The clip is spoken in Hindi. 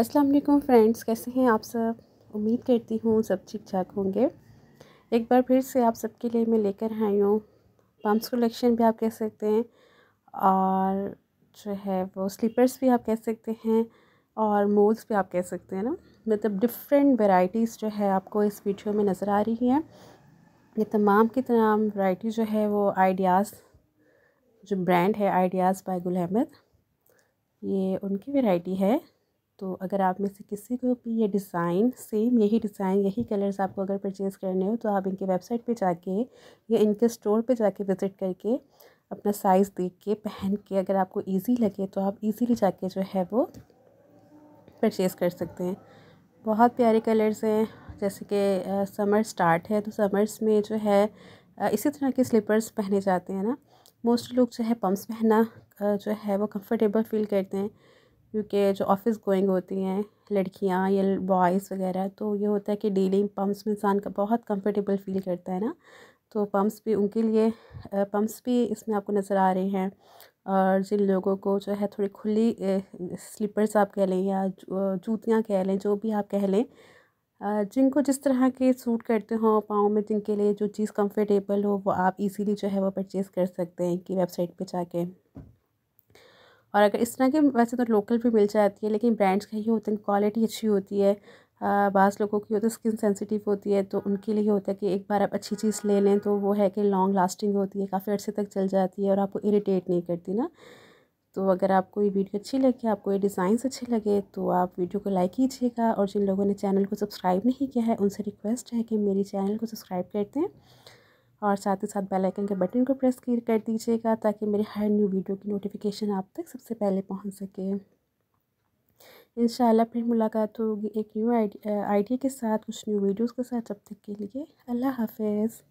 अस्सलाम वालेकुम फ्रेंड्स कैसे हैं आप सब उम्मीद करती हूँ सब ठीक ठाक होंगे एक बार फिर से आप सबके लिए मैं लेकर आई हूँ पम्प्स कलेक्शन भी आप कह सकते हैं और जो है वो स्लीपर्स भी आप कह सकते हैं और मोल्स भी आप कह सकते हैं ना मतलब डिफरेंट वैराइटीज़ जो है आपको इस वीडियो में नज़र आ रही हैं ये तमाम की तमाम वैरायटी जो है वो आइडियाज़ जो ब्रांड है आइडियाज़ बाय गुल अहमद ये उनकी वैरायटी है तो अगर आप में से किसी को भी ये डिज़ाइन सेम यही डिज़ाइन यही कलर्स आपको अगर परचेज़ करने हो तो आप इनके वेबसाइट पे जाके या इनके स्टोर पे जाके विज़िट करके अपना साइज़ देख के पहन के अगर आपको इजी लगे तो आप इजीली जाके जो है वो परचेज़ कर सकते हैं बहुत प्यारे कलर्स हैं जैसे कि समर स्टार्ट है तो समर्स में जो है इसी तरह के स्लीपर्स पहने जाते हैं ना मोस्ट लोग जो है पम्प्स पहनना जो है वो कम्फर्टेबल फील करते हैं क्योंकि जो ऑफिस गोइंग होती हैं लड़कियाँ या बॉयज़ वगैरह तो ये होता है कि डेली पम्प्स में इंसान का बहुत कंफर्टेबल फील करता है ना तो पम्प्स भी उनके लिए पम्प्स भी इसमें आपको नज़र आ रहे हैं और जिन लोगों को जो है थोड़ी खुली स्लीपर्स आप कह लें या जूतियाँ कह लें जो भी आप कह लें जिनको जिस तरह के सूट करते हों पाँव में जिनके लिए जो चीज़ कंफर्टेबल हो वो आप इजीली जो है वो परचेज़ कर सकते हैं कि वेबसाइट पे जाके और अगर इस तरह के वैसे तो लोकल भी मिल जाती है लेकिन ब्रांड्स का ये होता है क्वालिटी अच्छी होती है बाज़ लोगों की होती है स्किन सेंसिटिव होती है तो उनके लिए होता है कि एक बार आप अच्छी चीज़ ले लें तो वो है कि लॉन्ग लास्टिंग होती है काफ़ी अर्से तक चल जाती है और आपको इरीटेट नहीं करती ना तो अगर आपको ये वीडियो अच्छी लगे आपको ये डिज़ाइन अच्छे लगे तो आप वीडियो को लाइक कीजिएगा और जिन लोगों ने चैनल को सब्सक्राइब नहीं किया है उनसे रिक्वेस्ट है कि मेरी चैनल को सब्सक्राइब करते हैं और साथ ही साथ बेल आइकन के बटन को प्रेस कर दीजिएगा ताकि मेरे हर न्यू वीडियो की नोटिफिकेशन आप तक सबसे पहले पहुंच सके इन फिर मुलाकात होगी एक न्यू आइडिया के साथ कुछ न्यू वीडियोज़ के साथ जब तक के लिए अल्लाह हाफिज़